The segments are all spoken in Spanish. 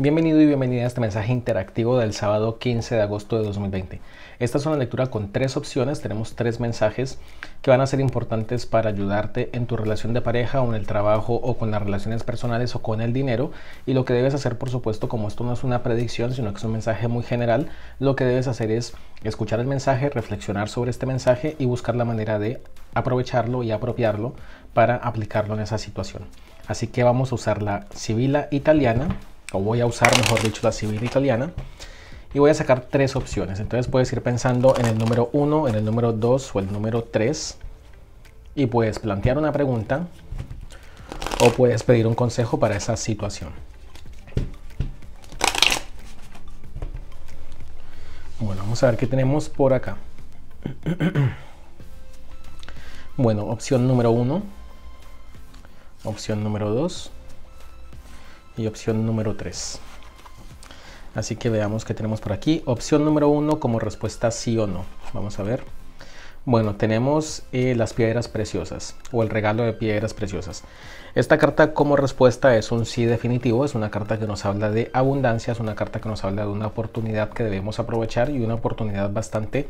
Bienvenido y bienvenida a este mensaje interactivo del sábado 15 de agosto de 2020. Esta es una lectura con tres opciones, tenemos tres mensajes que van a ser importantes para ayudarte en tu relación de pareja o en el trabajo o con las relaciones personales o con el dinero. Y lo que debes hacer, por supuesto, como esto no es una predicción, sino que es un mensaje muy general, lo que debes hacer es escuchar el mensaje, reflexionar sobre este mensaje y buscar la manera de aprovecharlo y apropiarlo para aplicarlo en esa situación. Así que vamos a usar la sibila italiana o voy a usar, mejor dicho, la civil italiana. Y voy a sacar tres opciones. Entonces puedes ir pensando en el número uno, en el número 2 o el número 3. Y puedes plantear una pregunta o puedes pedir un consejo para esa situación. Bueno, vamos a ver qué tenemos por acá. Bueno, opción número uno. Opción número 2 y opción número 3. Así que veamos que tenemos por aquí. Opción número 1 como respuesta sí o no. Vamos a ver. Bueno, tenemos eh, las piedras preciosas o el regalo de piedras preciosas. Esta carta como respuesta es un sí definitivo, es una carta que nos habla de abundancia, es una carta que nos habla de una oportunidad que debemos aprovechar y una oportunidad bastante,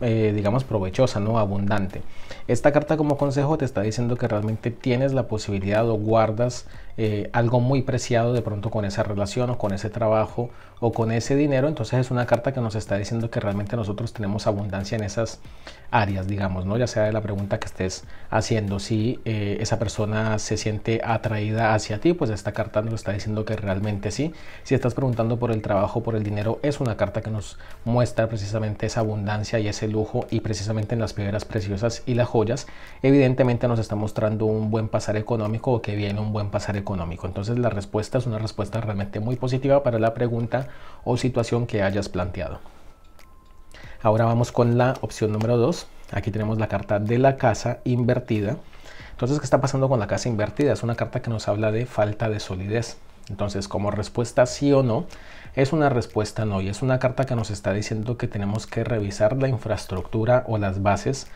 eh, digamos, provechosa, ¿no? Abundante. Esta carta como consejo te está diciendo que realmente tienes la posibilidad o guardas eh, algo muy preciado de pronto con esa relación o con ese trabajo o con ese dinero. Entonces es una carta que nos está diciendo que realmente nosotros tenemos abundancia en esas áreas digamos, ¿no? ya sea de la pregunta que estés haciendo. Si eh, esa persona se siente atraída hacia ti, pues esta carta nos está diciendo que realmente sí. Si estás preguntando por el trabajo, por el dinero, es una carta que nos muestra precisamente esa abundancia y ese lujo y precisamente en las piedras preciosas y las joyas, evidentemente nos está mostrando un buen pasar económico o que viene un buen pasar económico. Entonces la respuesta es una respuesta realmente muy positiva para la pregunta o situación que hayas planteado. Ahora vamos con la opción número 2. Aquí tenemos la carta de la casa invertida. Entonces, ¿qué está pasando con la casa invertida? Es una carta que nos habla de falta de solidez. Entonces, como respuesta sí o no, es una respuesta no y es una carta que nos está diciendo que tenemos que revisar la infraestructura o las bases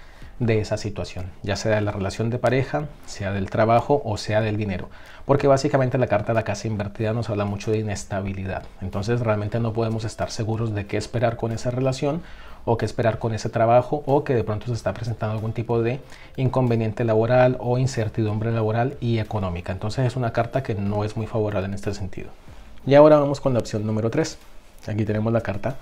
de esa situación, ya sea de la relación de pareja, sea del trabajo o sea del dinero. Porque básicamente la carta de la casa invertida nos habla mucho de inestabilidad. Entonces realmente no podemos estar seguros de qué esperar con esa relación o qué esperar con ese trabajo o que de pronto se está presentando algún tipo de inconveniente laboral o incertidumbre laboral y económica. Entonces es una carta que no es muy favorable en este sentido. Y ahora vamos con la opción número 3. Aquí tenemos la carta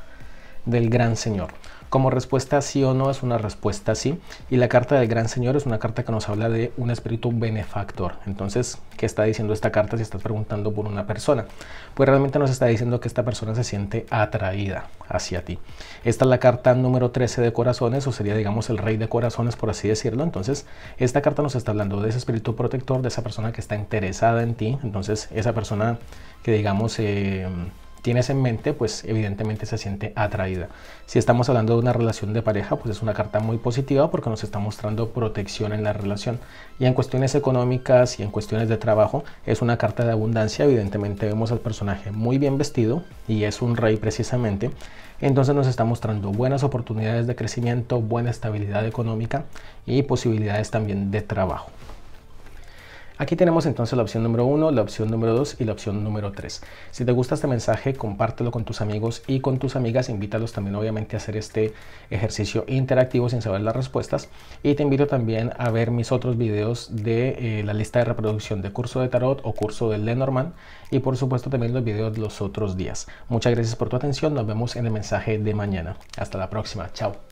del Gran Señor. Como respuesta sí o no es una respuesta sí. Y la carta del Gran Señor es una carta que nos habla de un espíritu benefactor. Entonces, ¿qué está diciendo esta carta si estás preguntando por una persona? Pues realmente nos está diciendo que esta persona se siente atraída hacia ti. Esta es la carta número 13 de corazones, o sería, digamos, el rey de corazones, por así decirlo. Entonces, esta carta nos está hablando de ese espíritu protector, de esa persona que está interesada en ti. Entonces, esa persona que, digamos, eh, tienes en mente, pues evidentemente se siente atraída. Si estamos hablando de una relación de pareja, pues es una carta muy positiva porque nos está mostrando protección en la relación. Y en cuestiones económicas y en cuestiones de trabajo, es una carta de abundancia. Evidentemente vemos al personaje muy bien vestido y es un rey precisamente. Entonces nos está mostrando buenas oportunidades de crecimiento, buena estabilidad económica y posibilidades también de trabajo. Aquí tenemos entonces la opción número 1, la opción número 2 y la opción número 3. Si te gusta este mensaje, compártelo con tus amigos y con tus amigas. Invítalos también obviamente a hacer este ejercicio interactivo sin saber las respuestas. Y te invito también a ver mis otros videos de eh, la lista de reproducción de curso de tarot o curso de Lenormand. Y por supuesto también los videos de los otros días. Muchas gracias por tu atención. Nos vemos en el mensaje de mañana. Hasta la próxima. Chao.